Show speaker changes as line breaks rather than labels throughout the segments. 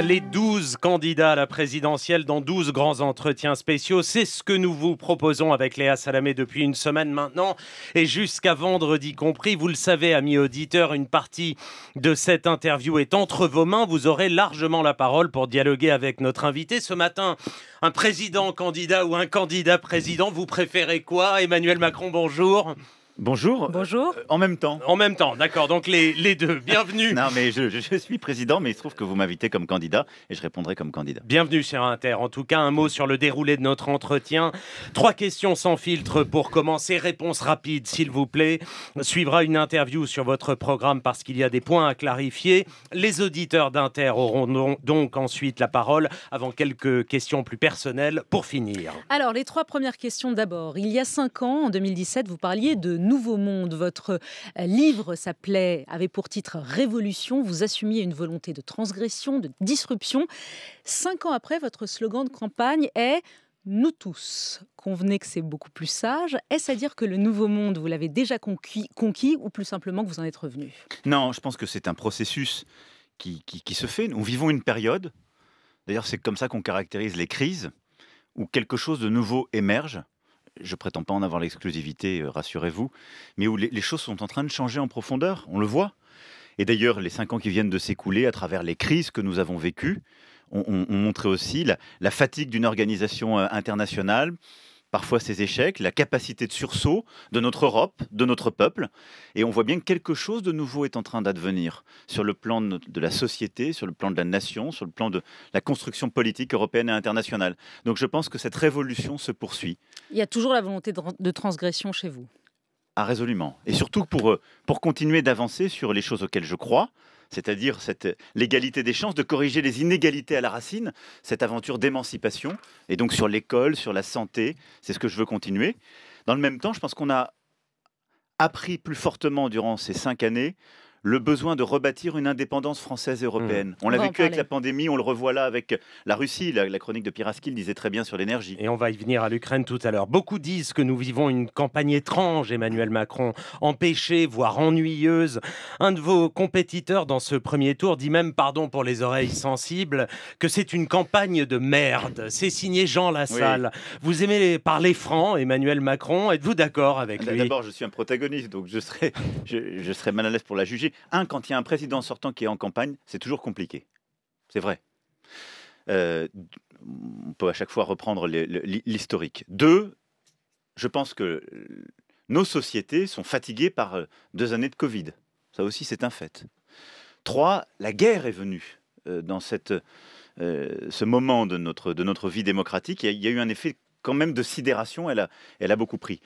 Les 12 candidats à la présidentielle dans 12 grands entretiens spéciaux, c'est ce que nous vous proposons avec Léa Salamé depuis une semaine maintenant et jusqu'à vendredi compris. Vous le savez, amis auditeur, une partie de cette interview est entre vos mains. Vous aurez largement la parole pour dialoguer avec notre invité. Ce matin, un président candidat ou un candidat président, vous préférez quoi Emmanuel Macron, bonjour. Bonjour. Bonjour. Euh, en même temps. En
même temps, d'accord. Donc les, deux, bienvenue. non, mais je, je, suis président, mais il se trouve que vous m'invitez comme candidat et je répondrai comme candidat.
Bienvenue, cher Inter. En tout cas, un mot sur le déroulé de notre entretien. Trois questions sans filtre pour commencer. Réponse rapide, s'il vous plaît. Suivra une interview sur votre programme parce qu'il y a des points à clarifier. Les auditeurs d'Inter auront donc ensuite la parole avant quelques questions plus personnelles pour finir.
Alors, les trois premières questions d'abord. Il y a cinq ans, en 2017, vous parliez de nouveau monde. Votre euh, livre s'appelait, avait pour titre Révolution. Vous assumiez une volonté de transgression, de disruption. Cinq ans après, votre slogan de campagne est nous tous. Convenez que c'est beaucoup plus sage. Est-ce à dire que le nouveau monde, vous l'avez déjà conquis, conquis, ou plus simplement que vous en êtes revenu
Non, je pense que c'est un processus qui, qui, se fait. Nous vivons une période, d'ailleurs c'est comme ça qu'on caractérise les crises, où quelque chose de nouveau émerge je prétends pas en avoir l'exclusivité, euh, rassurez-vous, mais où les, choses sont en train de changer en profondeur, on le voit. Et d'ailleurs, les cinq ans qui viennent de s'écouler, à travers les crises que nous avons vécues, ont, montré aussi la fatigue d'une organisation euh, internationale parfois ces échecs, la capacité de sursaut de notre Europe, de notre peuple. Et on voit bien que quelque chose de nouveau est en train d'advenir sur le plan de la société, sur le plan de la nation, sur le plan de la construction politique européenne et internationale. Donc je pense que cette révolution se poursuit.
Il y a toujours la volonté de transgression chez vous.
Ah, résolument. Et surtout pour, euh, pour continuer d'avancer sur les choses auxquelles je crois, c'est-à-dire cette l'égalité des chances, de corriger les inégalités à la racine, cette aventure d'émancipation, et donc sur l'école, sur la santé, c'est ce que je veux continuer. Dans le même temps, je pense qu'on a appris plus fortement durant ces cinq années le besoin de rebâtir une indépendance française européenne. Mmh. On l'a vécu avec la pandémie, on le revoit là avec la Russie. La, chronique de Piraski disait très bien sur l'énergie. Et on va y venir à l'Ukraine tout à
l'heure. Beaucoup disent que nous vivons une campagne étrange, Emmanuel Macron, empêchée, voire ennuyeuse. Un de vos compétiteurs dans ce premier tour dit même, pardon pour les oreilles sensibles, que c'est une campagne de merde. C'est signé Jean Lassalle. Vous aimez parler
franc, Emmanuel Macron. Êtes-vous d'accord avec ah, bah, lui D'abord, je suis un protagoniste, donc je serais, je, je serais mal à l'aise pour la juger. Un, quand il y a un président sortant qui est en campagne, c'est toujours compliqué. C'est vrai. Euh, on peut à chaque fois reprendre l'historique. Deux, je pense que nos sociétés sont fatiguées par euh, deux années de Covid. Ça aussi, c'est un fait. Trois, la guerre est venue euh, dans cette, ce moment de notre, de notre vie démocratique. Il y a eu un effet quand même de sidération, elle elle a beaucoup pris.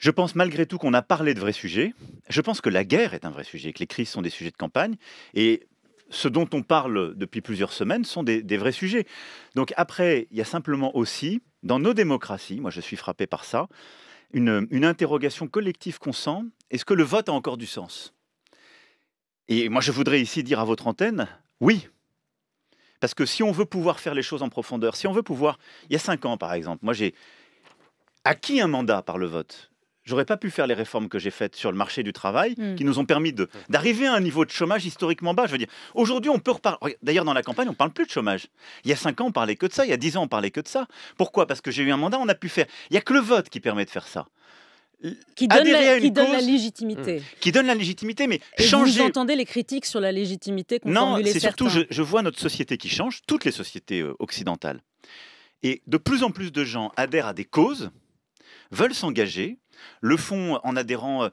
Je pense malgré tout qu'on a parlé de vrais sujets. Je pense que la guerre est un vrai sujet, que les crises sont des sujets de campagne. Et ce dont on parle depuis plusieurs semaines sont des, vrais sujets. Donc après, il y a simplement aussi, dans nos démocraties, moi je suis frappé par ça, une, une interrogation collective qu'on sent, est-ce que le vote a encore du sens Et moi je voudrais ici dire à votre antenne, oui. Parce que si on veut pouvoir faire les choses en profondeur, si on veut pouvoir, il y a cinq ans par exemple, moi j'ai acquis un mandat par le vote j'aurais pas pu faire les réformes que j'ai faites sur le marché du travail hmm. qui nous ont permis hmm. d'arriver à un niveau de chômage historiquement bas. Je veux dire, aujourd'hui, on peut reparler. D'ailleurs, dans la campagne, on parle plus de chômage. Il y a cinq ans, on parlait que de ça. Il y a dix ans, on parlait que de ça. Pourquoi Parce que j'ai eu un mandat, on a pu faire. Il y a que le vote qui permet de faire ça qui donne, la, légitimité. Hmm. Qui donne la légitimité, mais Et Vous
entendez les critiques sur la légitimité qu'on Non, c'est surtout, je,
je, vois notre société qui change, toutes les sociétés euh, occidentales. Et de plus en plus de gens adhèrent à des causes, veulent s'engager, le font en adhérant euh,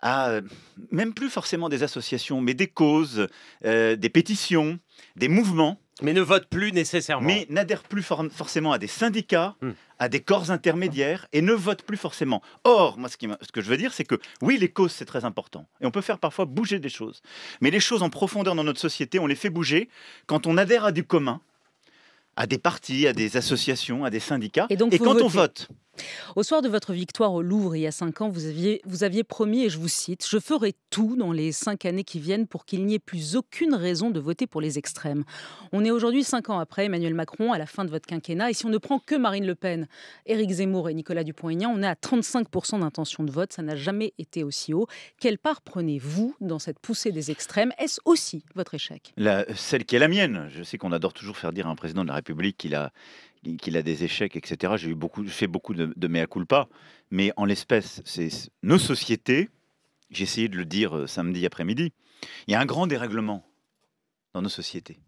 à euh, même plus forcément des associations, mais des causes, euh, des pétitions, des mouvements. Mais ne votent plus nécessairement. Mais n'adhèrent plus forcément à des syndicats, hmm. à des corps intermédiaires, et ne votent plus forcément. Or, moi, ce, que je veux dire, c'est que oui, les causes, c'est très important. Et on peut faire parfois bouger des choses. Mais les choses en profondeur dans notre société, on les fait bouger quand on adhère à du commun, à des partis, à des associations, à des syndicats. Et, quand on vote.
Au soir de votre victoire au Louvre, il y a cinq ans, vous aviez, promis, et je vous cite, Je ferai tout dans les cinq années qui viennent pour qu'il n'y ait plus aucune raison de voter pour les extrêmes. On est aujourd'hui cinq ans après Emmanuel Macron, à la fin de votre quinquennat, et si on ne prend que Marine Le Pen, Éric Zemmour et Nicolas Dupont-Aignan, on est à 35% d'intention de vote, ça n'a jamais été aussi haut. Quelle part prenez-vous dans cette poussée des extrêmes Est-ce aussi votre échec
Celle qui est la mienne. Je sais qu'on adore toujours faire dire à un président de la République qu'il a qu'il a des échecs, etc. J'ai eu beaucoup, fait beaucoup de, mea culpa, mais en l'espèce, c'est nos sociétés. J'ai essayé de le dire euh, samedi après-midi. Il y a un grand dérèglement dans nos sociétés.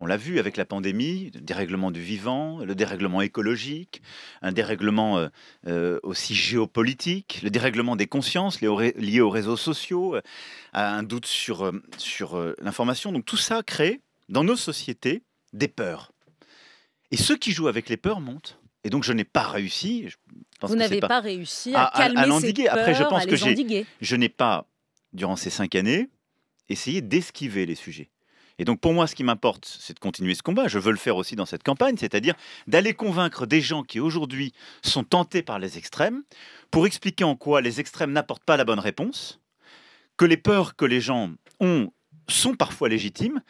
On l'a vu avec la pandémie, le dérèglement du vivant, le dérèglement écologique, un dérèglement euh, euh, aussi géopolitique, le dérèglement des consciences liées aux réseaux sociaux, un doute sur, sur l'information. Donc tout ça crée dans nos sociétés des peurs. Et ceux qui jouent avec les peurs montent. Et donc, je n'ai pas réussi. Vous n'avez pas,
réussi à, calmer ces peurs, Après, je pense que j'ai,
je n'ai pas, durant ces cinq années, essayé d'esquiver les sujets. Et donc, pour moi, ce qui m'importe, c'est de continuer ce combat. Je veux le faire aussi dans cette campagne, c'est-à-dire d'aller convaincre des gens qui aujourd'hui sont tentés par les extrêmes pour expliquer en quoi les extrêmes n'apportent pas la bonne réponse, que les peurs que les gens ont sont parfois légitimes,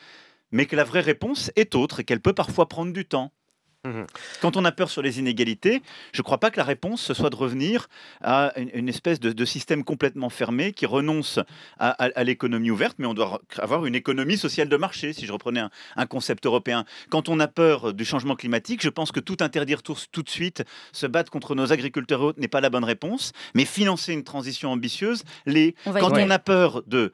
mais que la vraie réponse est autre et qu'elle peut parfois prendre du temps, Mhm. Quand on a peur sur les inégalités, je ne crois pas que la réponse ce soit de revenir à une, espèce de, système complètement fermé qui renonce à, l'économie ouverte, mais on doit avoir une économie sociale de marché, si je reprenais un, concept européen. Quand on a peur du changement climatique, je pense que tout interdire tout, de suite, se battre contre nos agriculteurs n'est pas la bonne réponse, mais financer une transition ambitieuse, les... quand on a peur de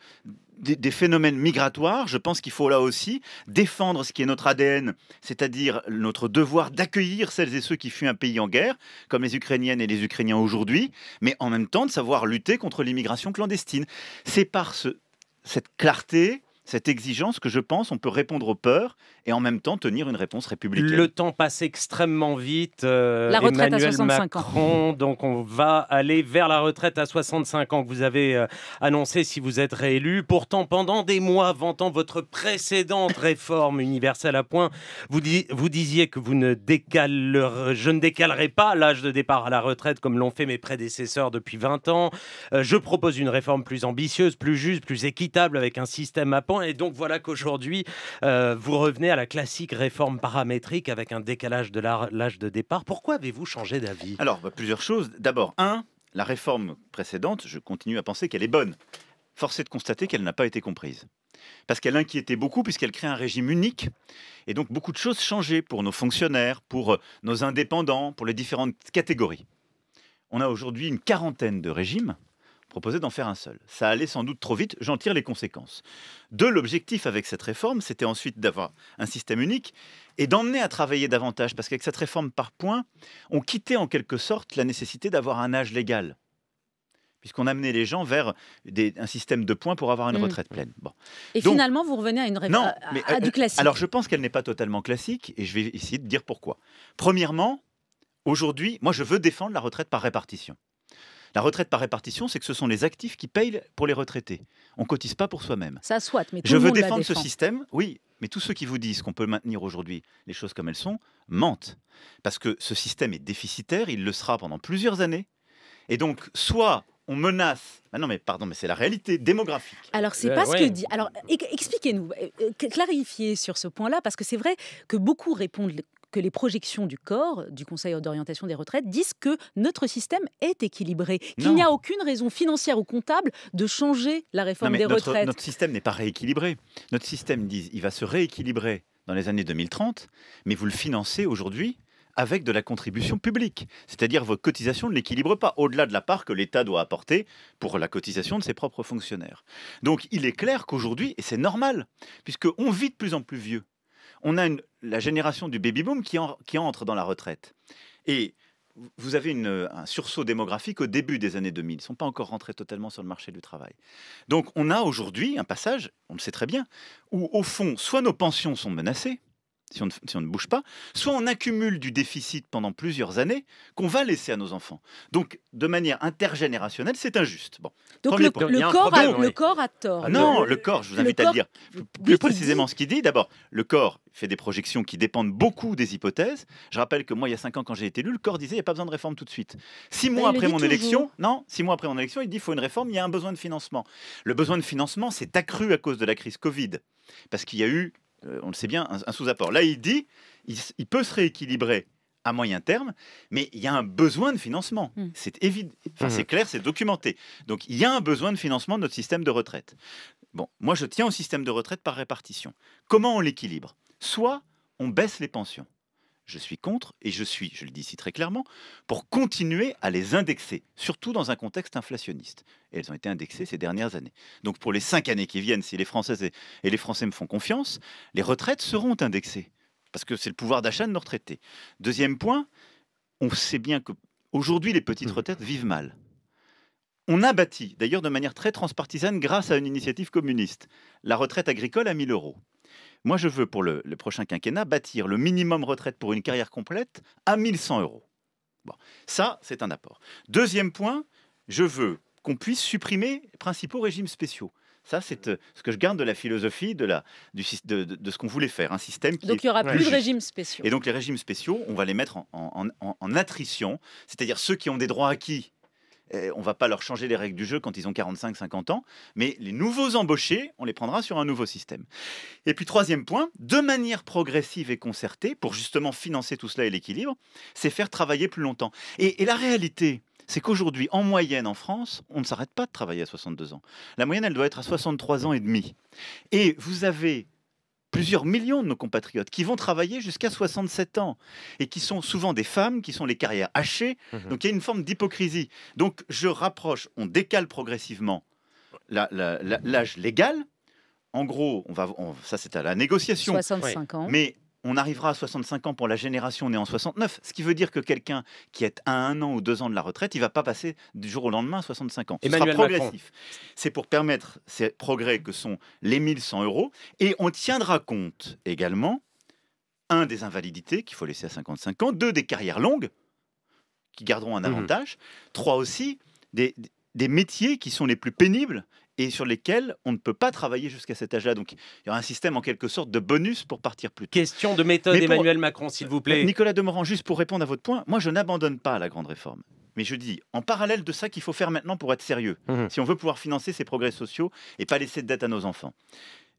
des, phénomènes migratoires, je pense qu'il faut là aussi défendre ce qui est notre ADN, c'est-à-dire notre devoir d'accueillir celles et ceux qui fuient un pays en guerre, comme les Ukrainiennes et les Ukrainiens aujourd'hui, mais en même temps de savoir lutter contre l'immigration clandestine. C'est par cette clarté, cette exigence que je pense on peut répondre aux peurs et en même temps tenir une réponse républicaine. Le
temps passe extrêmement vite. Euh, la retraite à 65 ans. Donc on va aller vers la retraite à 65 ans que vous avez euh, annoncé si vous êtes réélu. Pourtant, pendant des mois, vantant votre précédente réforme universelle à point, vous, vous disiez que vous ne décalerez, je ne décalerai pas l'âge de départ à la retraite comme l'ont fait mes prédécesseurs depuis 20 ans. Euh, je propose une réforme plus ambitieuse, plus juste, plus équitable avec un système à point et donc voilà qu'aujourd'hui, euh, vous revenez à la classique réforme paramétrique avec un décalage de l'âge de départ. Pourquoi avez-vous changé d'avis Alors,
bah, plusieurs choses. D'abord, un, la réforme précédente, je continue à penser qu'elle est bonne. Force est de constater qu'elle n'a pas été comprise. Parce qu'elle inquiétait beaucoup, puisqu'elle crée un régime unique. Et donc, beaucoup de choses changées pour nos fonctionnaires, pour euh, nos indépendants, pour les différentes catégories. On a aujourd'hui une quarantaine de régimes Proposer d'en faire un seul. Ça allait sans doute trop vite, j'en tire les conséquences. Deux, l'objectif avec cette réforme, c'était ensuite d'avoir un système unique et d'emmener à travailler davantage, parce qu'avec cette réforme par points, on quittait en quelque sorte la nécessité d'avoir un âge légal, puisqu'on amenait les gens vers un système de points pour avoir une mm. retraite pleine. Bon. Et finalement,
vous revenez à une réforme à du euh, classique. Alors
je pense qu'elle n'est pas totalement classique, et je vais essayer de dire pourquoi. Premièrement, aujourd'hui, moi je veux défendre la retraite par répartition. La retraite par répartition, c'est que ce sont les actifs qui payent pour les retraités. On cotise pas pour soi-même. Ça
soit, mais Je veux défendre ce système,
oui, mais tous ceux qui vous disent qu'on peut maintenir aujourd'hui les choses comme elles sont mentent. Parce que ce système est déficitaire, il le sera pendant plusieurs années. Et donc, soit on menace. Ah non, mais pardon, mais c'est la réalité démographique. Alors, c'est pas ce que dit.
Alors, expliquez-nous, euh, euh, clarifiez sur ce point-là, parce que c'est vrai que beaucoup répondent que les projections du corps du Conseil d'orientation des retraites disent que notre système est équilibré, qu'il n'y a aucune raison financière ou comptable de changer la réforme des retraites. Notre
système n'est pas rééquilibré. Notre système dit il va se rééquilibrer dans les années 2030, mais vous le financez aujourd'hui avec de la contribution publique. C'est-à-dire vos cotisations ne l'équilibrent pas, au-delà de la part que l'État doit apporter pour la cotisation de ses propres fonctionnaires. Donc il est clair qu'aujourd'hui, et c'est normal, puisqu'on vit de plus en plus vieux, on a la génération du baby-boom qui, entre dans la retraite. Et vous avez un sursaut démographique au début des années 2000. Ils ne sont pas encore rentrés totalement sur le marché du travail. Donc on a aujourd'hui un passage, on le sait très bien, où au fond, soit nos pensions sont menacées, si on, ne, bouge pas, soit on accumule du déficit pendant plusieurs années qu'on va laisser à nos enfants. Donc, de manière intergénérationnelle, c'est injuste. Bon. Donc, le, corps
a, tort. Ah, non, le, corps, je vous invite à le dire.
plus précisément ce qu'il dit. D'abord, le corps fait des projections qui dépendent beaucoup des hypothèses. Je rappelle que moi, il y a cinq ans, quand j'ai été élu, le corps disait il n'y a pas besoin de réforme tout de suite. Six bah, mois après mon élection, non, six mois après mon élection, il dit il faut une réforme, il y a un besoin de financement. Le besoin de financement s'est accru à cause de la crise Covid, parce qu'il y a eu euh, on le sait bien, un, sous-apport. Là, il dit, il, peut se rééquilibrer à moyen terme, mais il y a un besoin de financement. Hmm. C'est évident, hmm. c'est clair, c'est documenté. Donc, il y a un besoin de financement de notre système de retraite. Bon, moi, je tiens au système de retraite par répartition. Comment on l'équilibre Soit on baisse les pensions, je suis contre et je suis, je le dis ici très clairement, pour continuer à les indexer, surtout dans un contexte inflationniste. Et elles ont été indexées ces dernières années. Donc pour les cinq années qui viennent, si les Françaises et les Français me font confiance, les retraites seront indexées, parce que c'est le pouvoir d'achat de nos retraités. Deuxième point, on sait bien que aujourd'hui les petites mmh. retraites vivent mal. On a bâti, d'ailleurs de manière très transpartisane, grâce à une initiative communiste, la retraite agricole à 1000 euros. Moi, je veux pour le, prochain quinquennat bâtir le minimum retraite pour une carrière complète à 1100 euros. Bon, ça, c'est un apport. Deuxième point, je veux qu'on puisse supprimer les principaux régimes spéciaux. Ça, c'est euh, ce que je garde de la philosophie de, la, du, de, ce qu'on voulait faire, un système qui. Donc il n'y aura plus de régimes spéciaux. Et donc les régimes spéciaux, on va les mettre en attrition, c'est-à-dire ceux qui ont des droits acquis on va pas leur changer les règles du jeu quand ils ont 45-50 ans, mais les nouveaux embauchés, on les prendra sur un nouveau système. Et puis troisième point, de manière progressive et concertée, pour justement financer tout cela et l'équilibre, c'est faire travailler plus longtemps. Et, et la réalité, c'est qu'aujourd'hui, en moyenne en France, on ne s'arrête pas de travailler à 62 ans. La moyenne, elle doit être à 63 ans et demi. Et vous avez plusieurs millions de nos compatriotes qui vont travailler jusqu'à 67 ans et qui sont souvent des femmes, qui sont les carrières hachées. Mhm. Donc il y a une forme d'hypocrisie. Donc je rapproche, on décale progressivement l'âge légal. En gros, on va, ça c'est à la négociation. 65 ans. Mais on arrivera à 65 ans pour la génération née en 69, ce qui veut dire que quelqu'un qui est à un an ou deux ans de la retraite, il ne va pas passer du jour au lendemain à 65 ans. Ce sera progressif. C'est pour permettre ces progrès que sont les 1100 euros. Et on tiendra compte également, un, des invalidités qu'il faut laisser à 55 ans, deux, des carrières longues qui garderont un mhm. avantage, trois aussi, des métiers qui sont les plus pénibles et sur lesquels on ne peut pas travailler jusqu'à cet âge-là. Donc il y aura un système en quelque sorte de bonus pour partir plus tôt. Question de méthode, Emmanuel Macron, s'il vous plaît. Nicolas Demorand, juste pour répondre à votre point, moi je n'abandonne pas la grande réforme. Mais je dis, en parallèle de ça, qu'il faut faire maintenant pour être sérieux, mmh. si on veut pouvoir financer ces progrès sociaux et pas laisser de dette à nos enfants.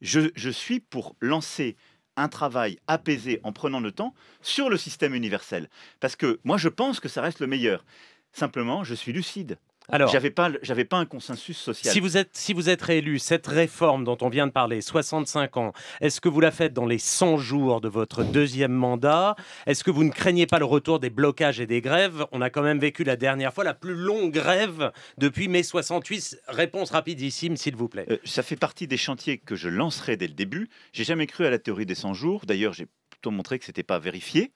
je suis pour lancer un travail apaisé en prenant le temps sur le système universel. Parce que moi, je pense que ça reste le meilleur. Simplement, je suis lucide. Alors, j'avais pas, j'avais pas un consensus social. Si vous
êtes, si vous êtes réélu, cette réforme dont on vient de parler, 65 ans, est-ce que vous la faites dans les 100 jours de votre deuxième mandat Est-ce que vous ne craignez pas le retour des blocages et des grèves On a quand même vécu la
dernière fois la plus longue grève depuis mai 68. Réponse rapidissime, s'il vous plaît. Euh, ça fait partie des chantiers que je lancerai dès le début. J'ai jamais cru à la théorie des 100 jours. D'ailleurs, j'ai plutôt montré que c'était pas vérifié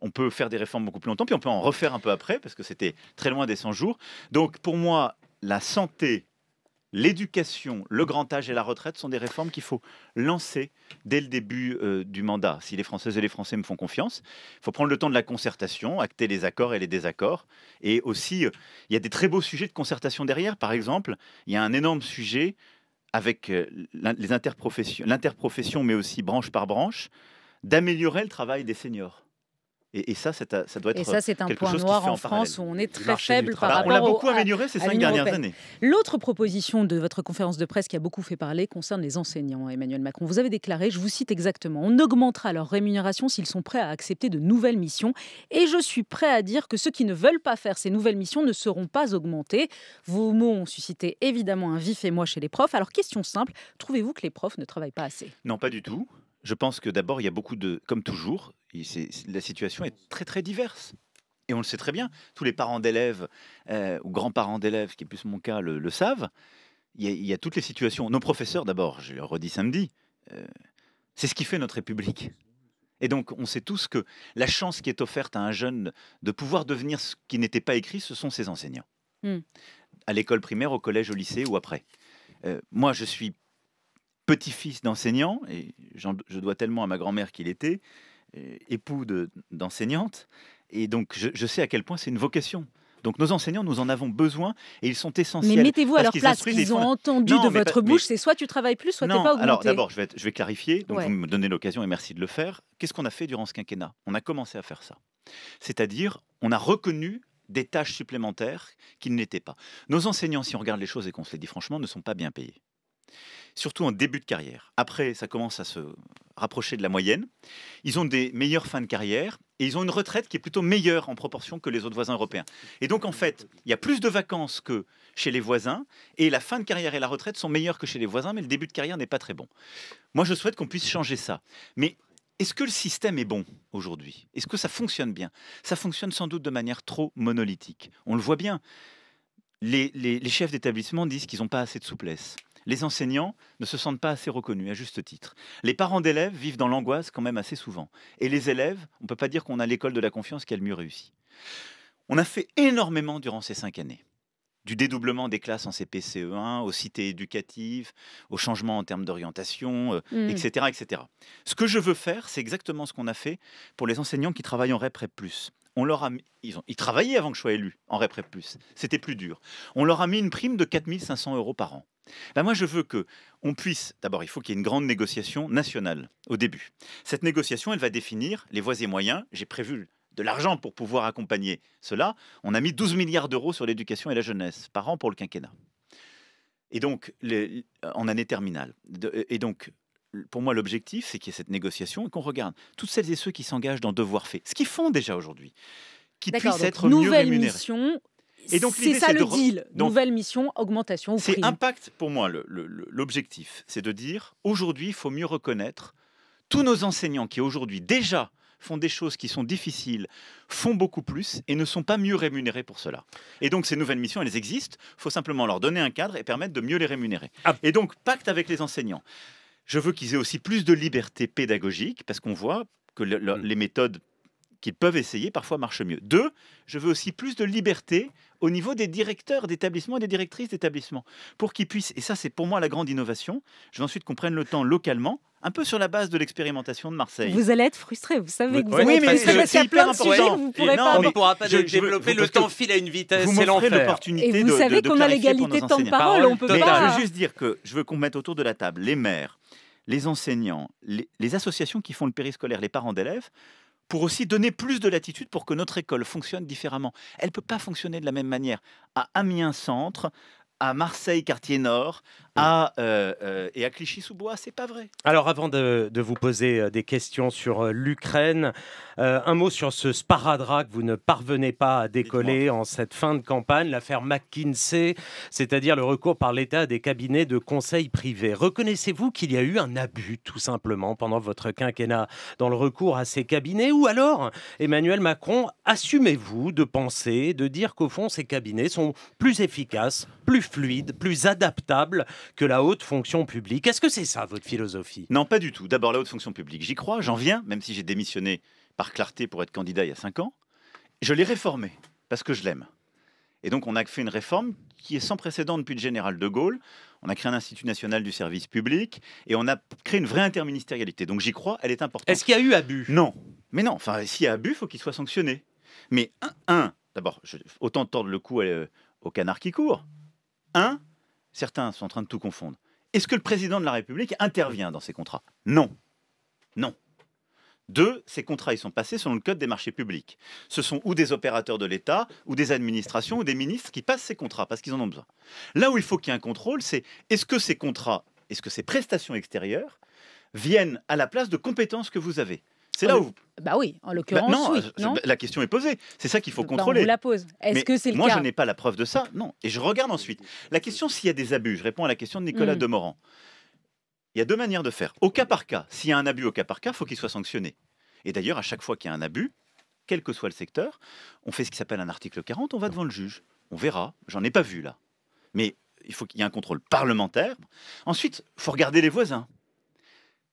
on peut faire des réformes beaucoup plus longtemps, puis on peut en refaire un peu après, parce que c'était très loin des 100 jours. Donc pour moi, la santé, l'éducation, le grand âge et la retraite sont des réformes qu'il faut lancer dès le début euh, du mandat. Si les Françaises et les Français me font confiance, il faut prendre le temps de la concertation, acter les accords et les désaccords. Et aussi, euh, il y a des très beaux sujets de concertation derrière. Par exemple, il y a un énorme sujet avec euh, l'interprofession, mais aussi branche par branche, d'améliorer le travail des seniors. Et, ça, ça doit être. Et ça, c'est un point noir en, France où on est très faible par rapport. Bah, on l'a beaucoup amélioré ces cinq dernières années.
L'autre proposition de votre conférence de presse qui a beaucoup fait parler concerne les enseignants, Emmanuel Macron. Vous avez déclaré, je vous cite exactement, on augmentera leur rémunération s'ils sont prêts à accepter de nouvelles missions. Et je suis prêt à dire que ceux qui ne veulent pas faire ces nouvelles missions ne seront pas augmentés. Vos mots ont suscité évidemment un vif émoi chez les profs. Alors, question simple, trouvez-vous que les profs ne travaillent pas assez
Non, pas du tout. Je pense que d'abord, il y a beaucoup de, comme toujours, la situation est très très diverse. Et on le sait très bien, tous les parents d'élèves euh, ou grands-parents d'élèves, qui est plus mon cas, le, savent. Il y, a, toutes les situations. Nos professeurs, d'abord, je le redis samedi, euh, c'est ce qui fait notre République. Et donc, on sait tous que la chance qui est offerte à un jeune de pouvoir devenir ce qui n'était pas écrit, ce sont ses enseignants. Hmm. À l'école primaire, au collège, au lycée ou après. Euh, moi, je suis petit-fils d'enseignant, et je dois tellement à ma grand-mère qu'il était, euh, époux d'enseignantes, et donc je, sais à quel point c'est une vocation. Donc nos enseignants, nous en avons besoin et ils sont essentiels. Mais mettez-vous à leur place. ce qu'ils ont entendu de votre bouche, c'est
soit tu travailles plus, soit tu n'es pas augmenté. Alors d'abord,
je, je, vais clarifier. Donc vous me donnez l'occasion et merci de le faire. Qu'est-ce qu'on a fait durant ce quinquennat On a commencé à faire ça. C'est-à-dire, on a reconnu des tâches supplémentaires qui ne l'étaient pas. Nos enseignants, si on regarde les choses et qu'on se les dit franchement, ne sont pas bien payés surtout en début de carrière. Après, ça commence à se rapprocher de la moyenne. Ils ont des meilleures fins de carrière et ils ont une retraite qui est plutôt meilleure en proportion que les autres voisins européens. Et donc, en fait, il y a plus de vacances que chez les voisins et la fin de carrière et la retraite sont meilleures que chez les voisins, mais le début de carrière n'est pas très bon. Moi, je souhaite qu'on puisse changer ça. Mais est-ce que le système est bon aujourd'hui Est-ce que ça fonctionne bien Ça fonctionne sans doute de manière trop monolithique. On le voit bien. Les, les chefs d'établissement disent qu'ils n'ont pas assez de souplesse les enseignants ne se sentent pas assez reconnus, à juste titre. Les parents d'élèves vivent dans l'angoisse quand même assez souvent. Et les élèves, on ne peut pas dire qu'on a l'école de la confiance qui a le mieux réussi. On a fait énormément durant ces cinq années du dédoublement des classes en CPCE1, aux cités éducatives, aux changements en termes d'orientation, etc., euh, mm. etc. Ce que je veux faire, c'est exactement ce qu'on a fait pour les enseignants qui travaillent en REPREP+. On leur a ils, ils travaillaient avant que je sois élu en REPREP+. C'était plus dur. On leur a mis une prime de 4500 euros par an ben moi, je veux que on puisse. D'abord, il faut qu'il y ait une grande négociation nationale au début. Cette négociation, elle va définir les voies et moyens. J'ai prévu de l'argent pour pouvoir accompagner cela. On a mis 12 milliards d'euros sur l'éducation et la jeunesse par an pour le quinquennat. Et donc, en année terminale. et donc, pour moi, l'objectif, c'est qu'il y ait cette négociation et qu'on regarde toutes celles et ceux qui s'engagent dans devoir fait, ce qu'ils font déjà aujourd'hui,
qui puissent être nouvelle mieux rémunérés.
Et donc c'est ça le deal. Donc, Nouvelle mission, augmentation. C'est impact pour moi l'objectif, c'est de dire aujourd'hui il faut mieux reconnaître tous nos enseignants qui aujourd'hui déjà font des choses qui sont difficiles, font beaucoup plus et ne sont pas mieux rémunérés pour cela. Et donc ces nouvelles missions, elles existent, il faut simplement leur donner un cadre et permettre de mieux les rémunérer. Ah. Et donc pacte avec les enseignants. Je veux qu'ils aient aussi plus de liberté pédagogique parce qu'on voit que mm. les méthodes qu'ils peuvent essayer parfois marchent mieux. Deux, je veux aussi plus de liberté au niveau des directeurs d'établissements et des directrices d'établissements, pour qu'ils puissent, et ça c'est pour moi la grande innovation, je veux ensuite qu'on prenne le temps localement, un peu sur la base de l'expérimentation de Marseille. Vous allez être
frustré, vous savez que vous oui, allez être frustré parce plein de sujets
vous pourrez non, pas. On ne pourra pas développer, le temps file à une vitesse, c'est l'enfer. Et vous savez qu'on a l'égalité de temps de parole, on peut pas. Je veux juste dire que je veux qu'on mette autour de la table les maires, les enseignants, les associations qui font le périscolaire, les parents d'élèves, pour aussi donner plus de latitude pour que notre école fonctionne différemment. Elle ne peut pas fonctionner de la même manière à Amiens Centre, à Marseille quartier Nord, Mm. Euh, euh, et à Clichy-sous-Bois. C'est pas vrai.
Alors, avant de, vous poser euh, des questions sur l'Ukraine, un mot sur ce sparadrap que vous ne parvenez pas à décoller en cette fin de campagne, l'affaire McKinsey, c'est-à-dire le recours par l'État à des cabinets de conseil privés. Reconnaissez-vous qu'il y a eu un abus, tout simplement, pendant votre quinquennat dans le recours à ces cabinets Ou alors, Emmanuel Macron, assumez-vous de penser, de dire qu'au fond, ces cabinets sont plus efficaces, plus fluides, plus adaptables que la haute
fonction publique. Est-ce que c'est ça votre philosophie Non, pas du tout. D'abord, la haute fonction publique, j'y crois, j'en viens, même si j'ai démissionné par clarté pour être candidat il y a cinq ans. Je l'ai réformée parce que je l'aime. Et donc, on a fait une réforme qui est sans précédent depuis le général de Gaulle. On a créé un institut national du service public et on a créé une vraie interministérialité. Donc, j'y crois, elle est importante. Est-ce qu'il y a eu abus Non. Mais non, enfin, s'il y a abus, faut il faut qu'il soit sanctionné. Mais un, un d'abord, autant tordre le cou euh, au canard qui court. Un, certains sont en train de tout confondre. Est-ce que le président de la République intervient dans ces contrats Non. Non. Deux, ces contrats, ils sont passés selon le Code des marchés publics. Ce sont ou des opérateurs de l'État, ou des administrations, ou des ministres qui passent ces contrats parce qu'ils en ont besoin. Là où il faut qu'il y ait un contrôle, c'est est-ce que ces contrats, est-ce que ces prestations extérieures viennent à la place de compétences que vous avez c'est là où.
Bah oui, en bah l'occurrence. Euh, non,
la question est posée. C'est ça qu'il faut bah, contrôler. on vous la pose.
Est-ce que c'est le moi, cas Moi, je n'ai
pas la preuve de ça. Non. Et je regarde ensuite. La question s'il y a des abus, je réponds à la question de Nicolas hmm. Demorand. Il y a deux manières de faire. Au cas par cas, s'il y a un abus au cas par cas, il faut qu'il soit sanctionné. Et d'ailleurs, à chaque fois qu'il y a un abus, quel que soit le secteur, on fait ce qui s'appelle un article 40, on va devant le juge. On verra. J'en ai pas vu là. Mais il faut qu'il y ait un contrôle parlementaire. Ensuite, faut regarder les voisins.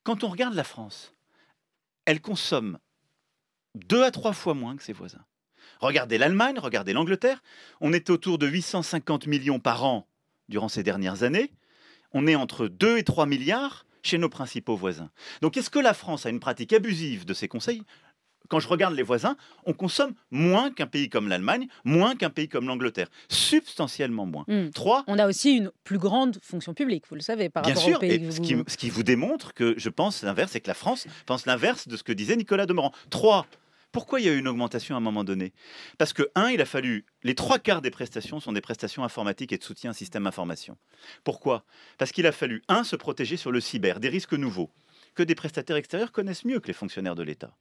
Quand on regarde la France, elle consomme deux à trois fois moins que ses voisins. Regardez l'Allemagne, regardez l'Angleterre. On est autour de 850 millions par an durant ces dernières années. On est entre 2 et 3 milliards chez nos principaux voisins. Donc est-ce que la France a une pratique abusive de ses conseils quand je regarde les voisins, on consomme moins qu'un pays comme l'Allemagne, moins qu'un pays comme l'Angleterre, substantiellement moins.
Hmm. Trois, on a aussi une plus grande fonction publique, vous le savez, par rapport sûr, pays. ce, qui,
ce qui vous démontre que je pense l'inverse, c'est que la France pense l'inverse de ce que disait Nicolas Demorand. Trois, pourquoi il y a eu une augmentation à un moment donné Parce que, un, il a fallu. Les trois quarts des prestations sont des prestations informatiques et de soutien à système d'information. Pourquoi Parce qu'il a fallu, un, se protéger sur le cyber, des risques nouveaux, que des prestataires extérieurs connaissent mieux que les fonctionnaires de l'État.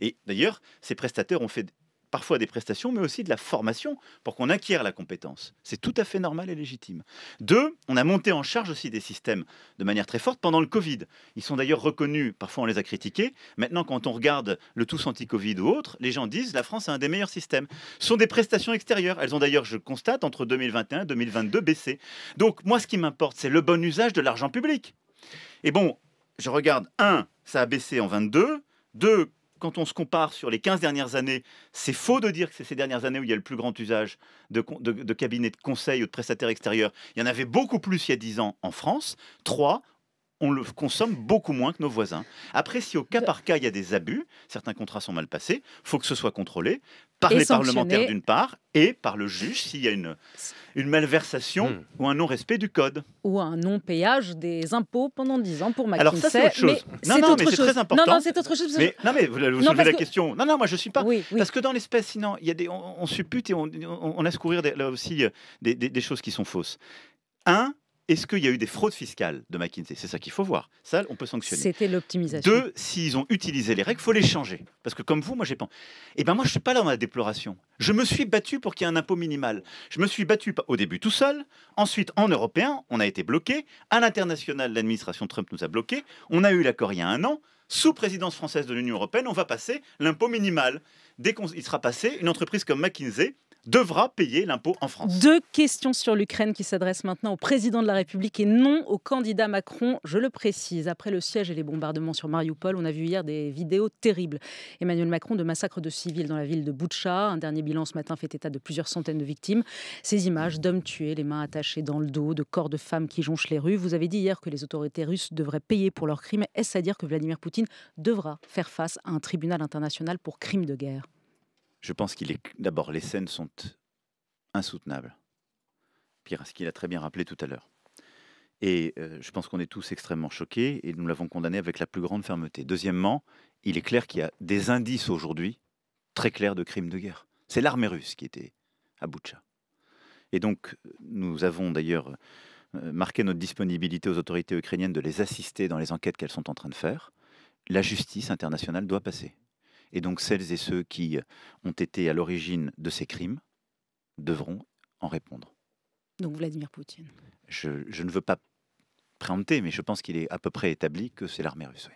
Et d'ailleurs, ces prestataires ont fait parfois des prestations, mais aussi de la formation pour qu'on acquiert la compétence. C'est tout à fait normal et légitime. Deux, on a monté en charge aussi des systèmes de manière très forte pendant le Covid. Ils sont d'ailleurs reconnus, parfois on les a critiqués. Maintenant, quand on regarde le tous anti-Covid ou autre, les gens disent la France a un des meilleurs systèmes. Ce sont des prestations extérieures. Elles ont d'ailleurs, je constate, entre 2021 et 2022 baissé. Donc, moi, ce qui m'importe, c'est le bon usage de l'argent public. Et bon, je regarde, un, ça a baissé en 22. Deux, quand on se compare sur les 15 dernières années, c'est faux de dire que c'est ces dernières années où il y a le plus grand usage de, cabinets de conseil ou de prestataires extérieurs. Il y en avait beaucoup plus il y a 10 ans en France. Trois, on le consomme beaucoup moins que nos voisins. Après, si au cas bah par cas, il y a des abus, certains contrats sont mal passés, faut que ce soit contrôlé par les parlementaires d'une part et par le juge s'il y a une, une malversation hmm. ou un non-respect du code.
Ou un non-payage des
impôts pendant 10 ans pour McKinsey. Alors ça, c'est autre chose. non, non, mais c'est très important. Non, non, c'est autre chose. non, mais vous, vous non, la question. Non, non, moi, je ne suis pas. Parce que dans l'espèce, sinon, il y a des, on, suppute et on, on, laisse courir là aussi euh, des, des, des choses qui sont fausses. Un, est-ce qu'il y a eu des fraudes fiscales de McKinsey C'est ça qu'il faut voir. Ça, on peut sanctionner. C'était
l'optimisation. Deux,
s'ils ont utilisé les règles, il faut les changer. Parce que comme vous, moi, j'ai pas. Eh ben moi, je suis pas là dans la déploration. Je me suis battu pour qu'il y ait un impôt minimal. Je me suis battu au début tout seul. Ensuite, en européen, on a été bloqué. À l'international, l'administration Trump nous a bloqué. On a eu l'accord il y a un an. Sous présidence française de l'Union européenne, on va passer l'impôt minimal. Dès qu'il sera passé, une entreprise comme McKinsey devra payer l'impôt en France.
Deux questions sur l'Ukraine qui s'adressent maintenant au président de la République et non au candidat Macron, je le précise. Après le siège et les bombardements sur Mariupol, on a vu hier des vidéos terribles. Emmanuel Macron de massacres de civils dans la ville de Boucha. Un dernier bilan ce matin fait état de plusieurs centaines de victimes. Ces images d'hommes tués, les mains attachées dans le dos, de corps de femmes qui jonchent les rues. Vous avez dit hier que les autorités russes devraient payer pour leurs crimes. Est-ce à dire que Vladimir Poutine devra faire face à un tribunal international pour crimes de guerre
je pense qu'il est. D'abord, les scènes sont insoutenables. Pierre, ce qu'il a très bien rappelé tout à l'heure. Et euh, je pense qu'on est tous extrêmement choqués et nous l'avons condamné avec la plus grande fermeté. Deuxièmement, il est clair qu'il y a des indices aujourd'hui très clairs de crimes de guerre. C'est l'armée russe qui était à Butcha. Et donc, nous avons d'ailleurs euh, marqué notre disponibilité aux autorités ukrainiennes de les assister dans les enquêtes qu'elles sont en train de faire. La justice internationale doit passer. Et donc celles et ceux qui ont été à l'origine de ces crimes devront en répondre.
Donc Vladimir Poutine.
Je, ne veux pas préempter, mais je pense qu'il est à peu près établi que c'est l'armée russe.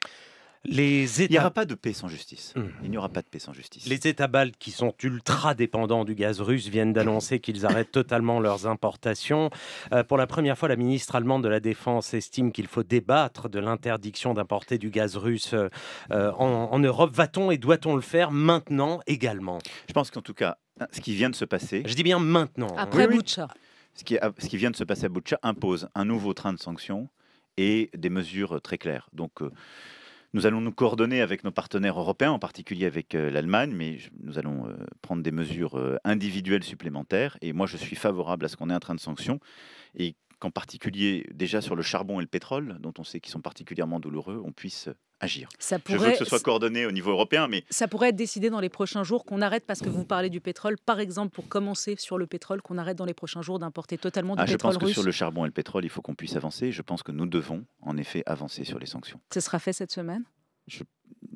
Il n'y aura pas de paix sans justice. Hmm. Il n'y aura pas de paix sans justice.
Les États baltes, qui sont ultra dépendants du gaz russe, viennent d'annoncer qu'ils arrêtent totalement leurs importations. Euh, pour la première fois, la ministre allemande de la Défense estime qu'il faut débattre de l'interdiction d'importer du gaz russe euh, euh, en, Europe. Va-t-on et
doit-on le faire maintenant également Je pense qu'en tout cas, ce qui vient de se passer. Je dis bien maintenant. Hein. Après Ce qui, vient de se passer à Butcha impose un nouveau train de sanctions et des mesures très claires. Donc. Nous allons nous coordonner avec nos partenaires européens, en particulier avec euh, l'Allemagne, mais nous allons euh, prendre des mesures euh, individuelles supplémentaires. Et moi, je suis favorable à ce qu'on ait un train de sanction et qu'en particulier déjà sur le charbon et le pétrole, dont on sait qu'ils sont particulièrement douloureux, on puisse euh, agir. Ça pourrait, Je veux que ce soit coordonné au niveau européen, mais...
Ça pourrait être décidé dans les prochains jours qu'on arrête, parce que vous parlez du pétrole, par exemple, pour commencer sur le pétrole, qu'on arrête dans les prochains jours d'importer totalement du ah, pétrole russe. Je pense que sur le
charbon et le pétrole, il faut qu'on puisse avancer. Je pense que nous devons, en effet, avancer sur les sanctions.
Ce sera fait cette semaine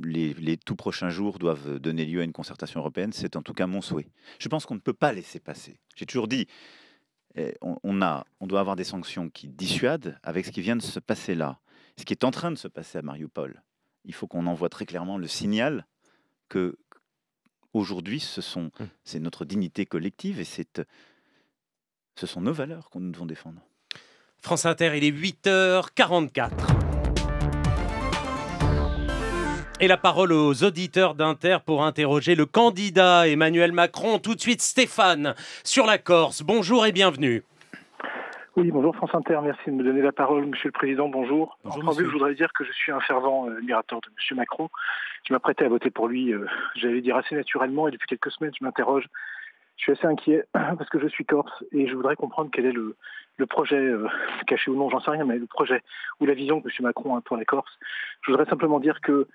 les, les, tout prochains jours doivent donner lieu à une concertation européenne. C'est en tout cas mon souhait. Je pense qu'on ne peut pas laisser passer. J'ai toujours dit, on, a, on doit avoir des sanctions qui dissuadent avec ce qui vient de se passer là, ce qui est en train de se passer à Mariupol. Il faut qu'on envoie très clairement le signal que aujourd'hui, ce sont, hmm. c'est notre dignité collective et c'est, ce sont nos valeurs qu'on nous devons défendre.
France Inter, il est 8h44. la parole aux auditeurs d'Inter pour interroger le candidat Emmanuel Macron. Tout de suite, Stéphane, sur la Corse. Bonjour et bienvenue. Oui, bonjour France Inter, merci de me donner la parole, Monsieur le Président, bonjour. en je voudrais dire que je suis un fervent euh, admirateur de Monsieur Macron. Je m'apprêtais à voter pour lui, euh, j'allais dire assez naturellement, et depuis quelques semaines, je m'interroge. Je suis assez inquiet parce que je suis corse et je voudrais comprendre quel est le, projet, euh, caché ou non, j'en sais rien, mais le projet ou la vision que M. Macron a pour la Corse. Je voudrais simplement dire que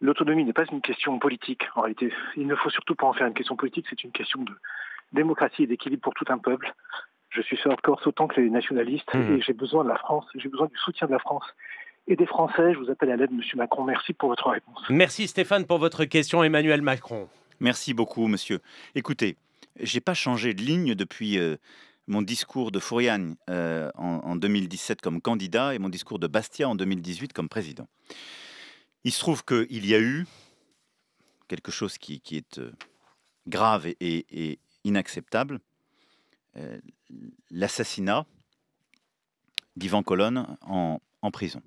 L'autonomie n'est pas une question politique en réalité. Il ne faut surtout pas en faire une question politique, c'est une question de démocratie et d'équilibre pour tout un peuple. Je suis sur Corse autant que les nationalistes mmh. et j'ai besoin de la France, j'ai besoin du soutien de la France et des Français. Je vous appelle à l'aide, Monsieur Macron. Merci pour votre réponse.
Merci Stéphane pour votre question, Emmanuel Macron. Merci beaucoup, monsieur. Écoutez, j'ai pas changé de ligne depuis euh, mon discours de Fourian euh, en, 2017 comme candidat et mon discours de Bastia en 2018 comme président. Il se trouve qu'il y a eu quelque chose qui, est euh, grave et, inacceptable, euh, l'assassinat d'Ivan Colonna en, en, prison.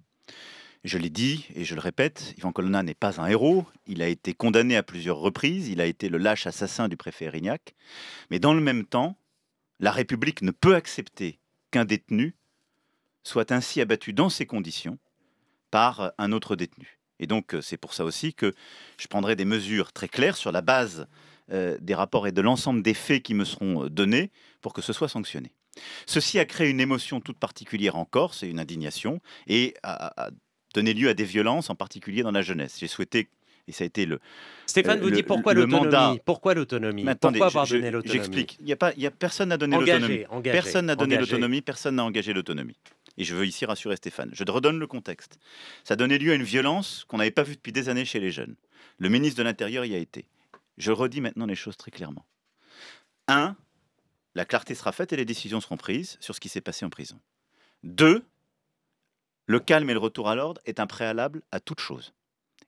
Je l'ai dit et je le répète, Ivan Colonna n'est pas un héros, il a été condamné à plusieurs reprises, il a été le lâche assassin du préfet Erignac, mais dans le même temps, la République ne peut accepter qu'un détenu soit ainsi abattu dans ces conditions par un autre détenu. Et donc, euh, c'est pour ça aussi que je prendrai des mesures très claires sur la base euh, des rapports et de l'ensemble des faits qui me seront euh, donnés pour que ce soit sanctionné. Ceci a créé une émotion toute particulière en Corse et une indignation et a, donné lieu à des violences, en particulier dans la jeunesse. J'ai souhaité et ça a été le. Stéphane vous dit pourquoi l'autonomie Pourquoi l'autonomie Pourquoi avoir donné l'autonomie J'explique. a personne n'a l'autonomie. Personne n'a donné l'autonomie. Personne n'a engagé l'autonomie. Et je veux ici rassurer Stéphane. Je te redonne le contexte. Ça donnait lieu à une violence qu'on n'avait pas vue depuis des années chez les jeunes. Le ministre de l'Intérieur y a été. Je redis maintenant les choses très clairement. Un, la clarté sera faite et les décisions seront prises sur ce qui s'est passé en prison. Deux, le calme et le retour à l'ordre est un préalable à toute chose.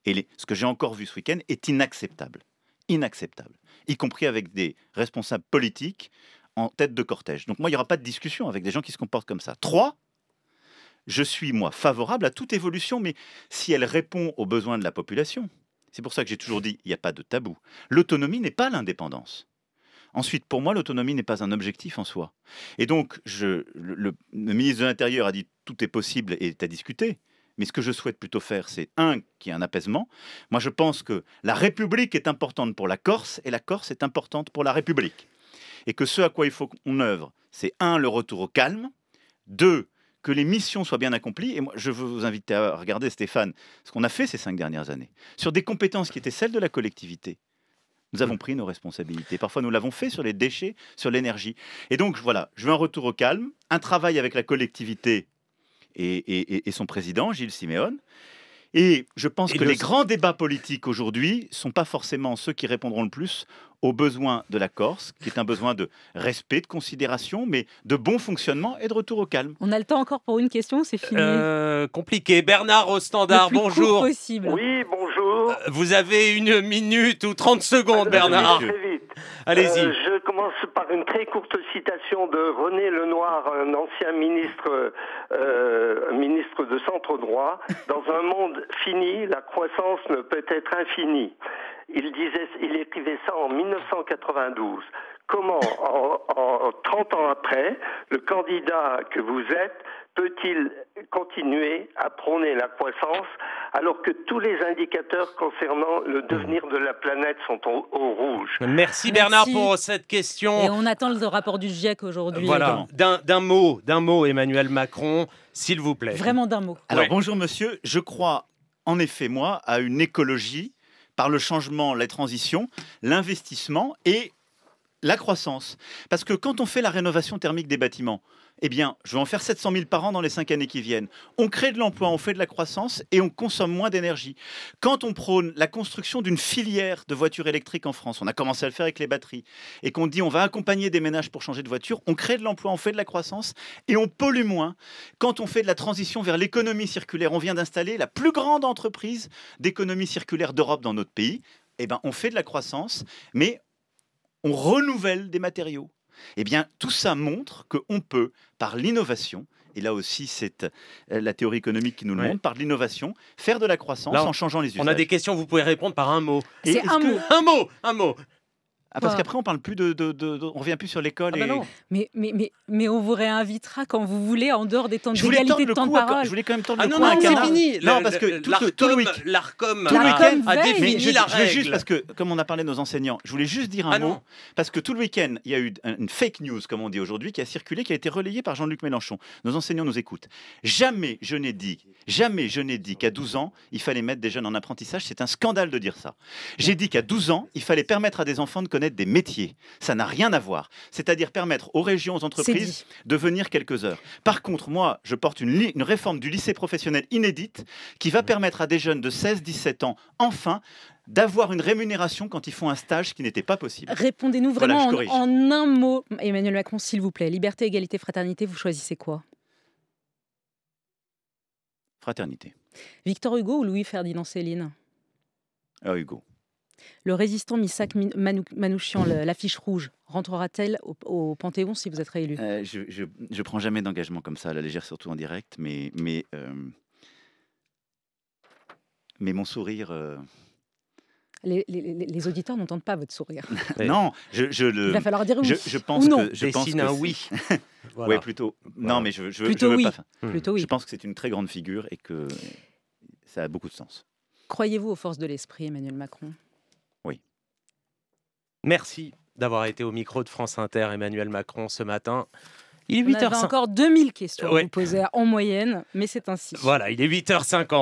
Et ce que j'ai encore vu ce week-end est inacceptable. Inacceptable. Y compris avec des responsables politiques en tête de cortège. Donc moi, il n'y aura pas de discussion avec des gens qui se comportent comme ça. Trois, je suis, moi, favorable à toute évolution, mais si elle répond aux besoins de la population. C'est pour ça que j'ai toujours dit, il n'y a pas de tabou. L'autonomie n'est pas l'indépendance. Ensuite, pour moi, l'autonomie n'est pas un objectif en soi. Et donc, le, ministre de l'Intérieur a dit tout est possible et est à discuter. Mais ce que je souhaite plutôt faire, c'est un, qui est un apaisement. Moi, je pense que la République est importante pour la Corse et la Corse est importante pour la République. Et que ce à quoi il faut qu'on œuvre, c'est un, le retour au calme, deux, que les missions soient bien accomplies. Et moi, je veux vous inviter à regarder, Stéphane, ce qu'on a fait ces cinq dernières années sur des compétences qui étaient celles de la collectivité. Nous avons mm. pris nos responsabilités. Parfois, nous l'avons fait sur les déchets, sur l'énergie. Et donc, voilà, je veux un retour au calme, un travail avec la collectivité et, et son président, Gilles Siméon, et je pense que les grands débats politiques aujourd'hui sont pas forcément ceux qui répondront le plus aux besoins de la Corse, qui est un besoin de respect, de considération, mais de bon fonctionnement et de retour au calme.
On a le temps encore pour une question, c'est fini.
Euh, compliqué. Bernard au standard, bonjour. Court Oui,
bonjour. Euh,
vous avez une minute
ou 30 secondes, Bernard. Allez-y. Euh, une très courte citation de René Lenoir, un ancien ministre, euh, ministre de centre droit. Dans un monde fini, la croissance ne peut être infinie. Il disait, il écrivait ça en 1992. Comment, en, 30 ans après, le candidat que vous êtes peut-il continuer à prôner la croissance alors que tous les indicateurs concernant le devenir de la planète sont au, rouge. Merci Bernard pour cette question. Et on
attend le rapport du GIEC aujourd'hui. Voilà,
d'un mot, d'un mot Emmanuel Macron, s'il vous plaît. Vraiment d'un mot. Alors bonjour monsieur, je crois en effet moi à une écologie par le changement, la transition, l'investissement et la croissance. Parce que quand on fait la rénovation thermique des bâtiments, eh bien, je vais en faire 700 000 par an dans les cinq années qui viennent. On crée de l'emploi, on fait de la croissance et on consomme moins d'énergie. Quand on prône la construction d'une filière de voitures électriques en France, on a commencé à le faire avec les batteries, et qu'on dit on va accompagner des ménages pour changer de voiture, on crée de l'emploi, on fait de la croissance et on pollue moins. Quand on fait de la transition vers l'économie circulaire, on vient d'installer la plus grande entreprise d'économie circulaire d'Europe dans notre pays. Eh ben, on fait de la croissance, mais on renouvelle des matériaux. Eh bien, tout ça montre qu'on peut, par l'innovation, et là aussi, c'est euh, la théorie économique qui nous le montre, par l'innovation, faire de la croissance en changeant les usages. On a des questions, vous pouvez répondre par un mot. C'est un mot. Un mot, un mot. Ah, parce bah. qu'après, on parle plus de, de, de, On revient plus sur l'école. Ah, bah et...
mais, mais, mais, mais, on vous réinvitera quand vous voulez, en dehors des temps de temps de parole. je voulais quand même tendre ah le non, non,
c'est fini. Non, parce que tout, le, tout L'ARCOM a défini la règle. Je juste, parce
que, comme on a parlé de nos enseignants, je voulais juste dire un ah mot. Non. Parce que tout le week-end, il y a eu une fake news, comme on dit aujourd'hui, qui a circulé, qui a été relayée par Jean-Luc Mélenchon. Nos enseignants nous écoutent. Jamais je n'ai dit, jamais je n'ai dit qu'à 12 ans, il fallait mettre des jeunes en apprentissage. C'est un scandale de dire ça. J'ai dit qu'à 12 ans, il fallait permettre à des enfants de des métiers. Ça n'a rien à voir. C'est-à-dire permettre aux régions, aux entreprises de venir quelques heures. Par contre, moi, je porte une, une réforme du lycée professionnel inédite qui va permettre à des jeunes de 16-17 ans, enfin, d'avoir une rémunération quand ils font un stage qui n'était pas possible. Répondez-nous vraiment en,
un mot, Emmanuel Macron, s'il vous plaît. Liberté, égalité, fraternité, vous choisissez quoi Fraternité. Victor Hugo ou Louis Ferdinand Céline ah, Hugo. Le résistant Misak Manouchian, l'affiche rouge, rentrera-t-elle au, Panthéon si vous êtes réélu euh,
Je ne prends jamais d'engagement comme ça, à la légère, surtout en direct, mais, mais, euh, mais mon sourire. Euh,
les, auditeurs n'entendent pas votre sourire.
non, je, Il va falloir dire Je, pense je pense oui. plutôt. Non, mais je, plutôt Plutôt oui. Je pense que c'est une très grande figure et que ça a beaucoup de sens.
Croyez-vous aux forces de l'esprit, Emmanuel Macron
Merci d'avoir été au micro de France Inter, Emmanuel Macron, ce matin. Il est 8 h encore
2000 questions à vous poser en moyenne, mais c'est ainsi. Voilà, il est 8h50.